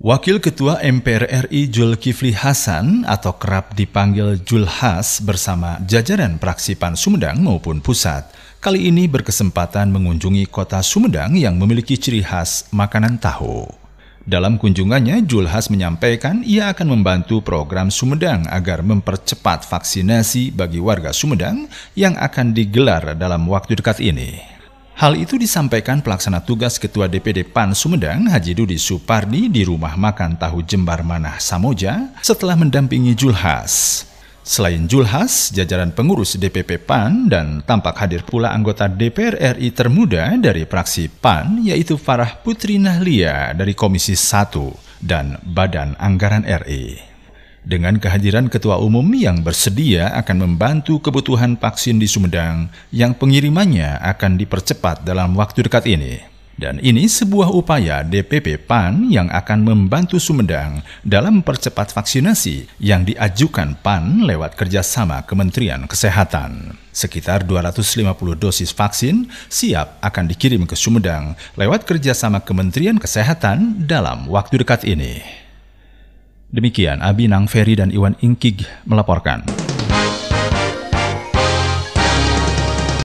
Wakil Ketua MPR RI Jul Kifli Hasan atau kerap dipanggil Jul Has bersama jajaran praksi PAN Sumedang maupun pusat kali ini berkesempatan mengunjungi kota Sumedang yang memiliki ciri khas makanan tahu. Dalam kunjungannya, Jul Has menyampaikan ia akan membantu program Sumedang agar mempercepat vaksinasi bagi warga Sumedang yang akan digelar dalam waktu dekat ini. Hal itu disampaikan pelaksana tugas Ketua DPD PAN Sumedang Haji Dudi Supardi di rumah makan tahu Jembar Manah Samoja setelah mendampingi Julhas. Selain Julhas, jajaran pengurus DPP PAN dan tampak hadir pula anggota DPR RI termuda dari praksi PAN yaitu Farah Putri Nahlia dari Komisi 1 dan Badan Anggaran RI dengan kehadiran ketua umum yang bersedia akan membantu kebutuhan vaksin di Sumedang yang pengirimannya akan dipercepat dalam waktu dekat ini. Dan ini sebuah upaya DPP PAN yang akan membantu Sumedang dalam mempercepat vaksinasi yang diajukan PAN lewat kerjasama Kementerian Kesehatan. Sekitar 250 dosis vaksin siap akan dikirim ke Sumedang lewat kerjasama Kementerian Kesehatan dalam waktu dekat ini. Demikian Abi Nang Ferry dan Iwan Inkig melaporkan.